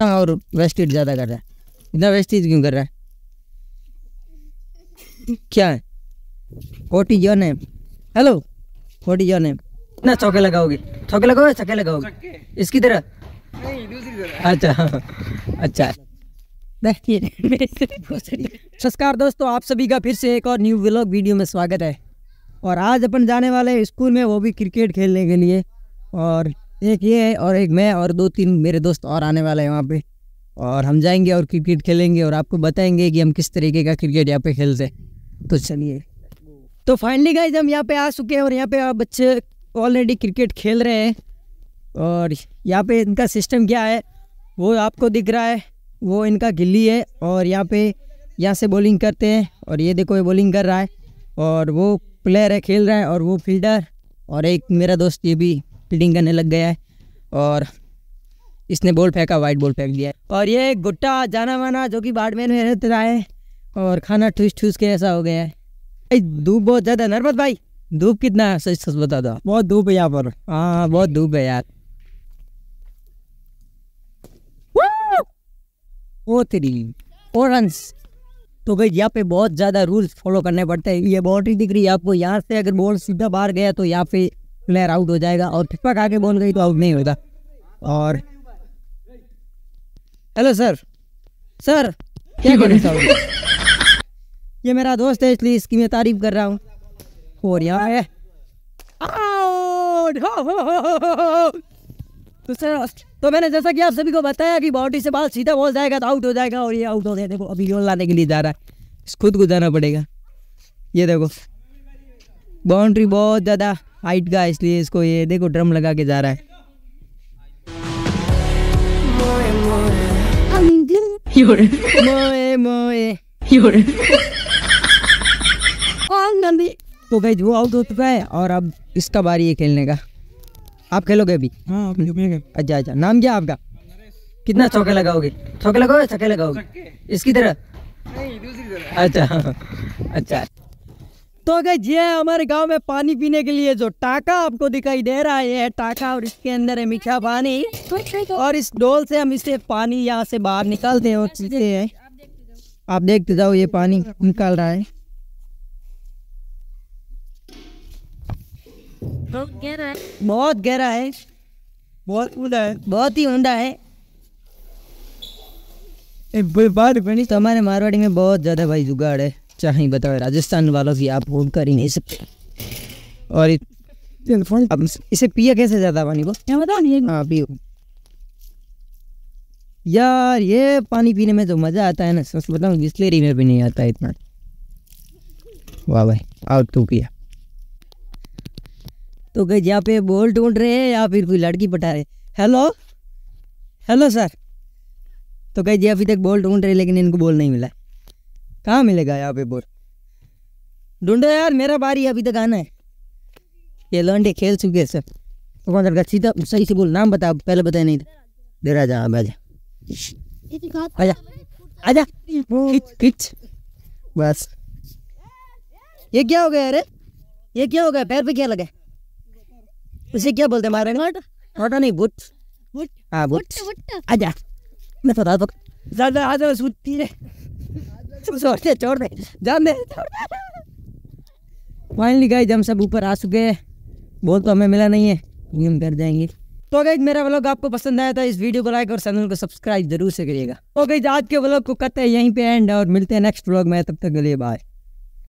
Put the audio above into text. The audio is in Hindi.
खत्म और वेस्ट ईट ज़्यादा कर रहा है इतना वेस्ट ईट क्यों कर रहा है क्या है forty your name hello forty your name ना चौके लगाओगे चौके लगाओगे चक्के लगाओगे इसकी तरह नहीं दूसरी तरह अच्छा हाँ। अच्छा नमस्कार दोस्तों आप सभी का फिर से एक और न्यू व्लॉग वीडियो में स्वागत है और आज अपन जाने वाले हैं स्कूल में वो भी क्रिकेट खेलने के लिए और एक ये है और एक मैं और दो तीन मेरे दोस्त और आने वाले हैं वहाँ पे और हम जाएंगे और क्रिकेट खेलेंगे और आपको बताएंगे कि हम किस तरीके का क्रिकेट यहाँ पे खेलते हैं तो चलिए तो फाइनली गाइज हम यहाँ पे आ चुके हैं और यहाँ पे बच्चे ऑलरेडी क्रिकेट खेल रहे हैं और यहाँ पे इनका सिस्टम क्या है वो आपको दिख रहा है वो इनका गिल्ली है और यहाँ पे यहाँ से बॉलिंग करते हैं और ये देखो ये बॉलिंग कर रहा है और वो प्लेयर है खेल रहा है और वो फील्डर और एक मेरा दोस्त ये भी फील्डिंग करने लग गया है और इसने बॉल फेंका वाइट बॉल फेंक दिया और ये गुट्टा जाना माना जो कि बाड़मेर में रहता है और खाना ठूस ठूस के ऐसा हो गया है धूप बहुत ज़्यादा नर्मद भाई धूप कितना है सच सच बता दो बहुत धूप है यहाँ पर हाँ बहुत धूप है यार ओ थ्री और तो भाई यहाँ पे बहुत ज़्यादा रूल्स फॉलो करने पड़ते हैं ये बाउंड्री दिख रही है आपको यहाँ से अगर बॉल सीधा बाहर गया तो यहाँ पे प्लेयर आउट हो जाएगा और फिफा खा के बोल गई तो आउट नहीं होता और हेलो सर सर क्या हो ये मेरा दोस्त है इसलिए इसकी मैं तारीफ कर रहा हूँ और यहाँ है तो सर तो मैंने जैसा कि आप सभी को बताया कि बाउंड्री से बाल सीधा बोल जाएगा तो आउट हो जाएगा और ये आउट हो गया देखो अभी गोल लाने के लिए जा रहा है खुद को जाना पड़ेगा ये देखो बाउंड्री बहुत ज़्यादा हाइट का इसलिए इसको ये देखो ड्रम लगा के जा रहा है मोए मोए तो भाई वो आउट हो चुका है और अब इसका बारी है खेलने का आप खेलोगे अभी हाँ अच्छा अच्छा नाम क्या आपका कितना चौके लगाओगे चौके लगाओगे चक्के लगाओगे इसकी तरह नहीं दूसरी तरह अच्छा अच्छा तो अगर ये हमारे गांव में पानी पीने के लिए जो टाका आपको दिखाई दे रहा है ये टाका और इसके अंदर है मीठा पानी और इस डोल से हम इसे पानी यहाँ से बाहर निकालते हैं और पीते हैं आप देखते जाओ ये पानी निकाल रहा है बहुत गहरा है बहुत ऊंधा है बहुत ही ऊंडा है तो हमारे मारवाड़ी में बहुत ज़्यादा भाई जुगाड़ है चाहे बताओ राजस्थान वालों की आप होल्ड कर ही नहीं सकते और अब इसे पिया कैसे ज़्यादा पानी को क्या बताओ नहीं हाँ पियो यार ये पानी पीने में तो मज़ा आता है ना सच बताऊँ बिस्लेरी में भी नहीं आता इतना वाह भाई आप तू पिया तो कहीं यहाँ पे बोल ढूंढ रहे हैं या फिर कोई लड़की पटा रहे हेलो हेलो सर तो कहीं जी अभी तक बोल ढूंढ रहे लेकिन इनको बोल नहीं मिला कहाँ मिलेगा यहाँ पे बोर ढूंढो यार मेरा बारी अभी तक आना है ये लंडे खेल चुके सर तो कौन लड़का सीधा सही से बोल नाम बता पहले बताया नहीं तो। दे रहा जा आजा आजा आजा खिच बस ये क्या हो गया अरे ये क्या हो गया पैर पे क्या लगा उसे क्या बोलते मारे नहीं बुट बुट हाँ बुट आजा मैं तो रात ज्यादा आजा सूती है छोड़ छोड़ दे दे फाइनली गाइज हम सब ऊपर आ चुके हैं बोल तो हमें मिला नहीं है ये हम कर जाएंगे तो गाइज मेरा व्लॉग आपको पसंद आया था इस वीडियो को लाइक और चैनल को सब्सक्राइब जरूर से करिएगा तो गाइज आज के व्लॉग को करते हैं यहीं पे एंड और मिलते हैं नेक्स्ट व्लॉग में तब तक गले बाय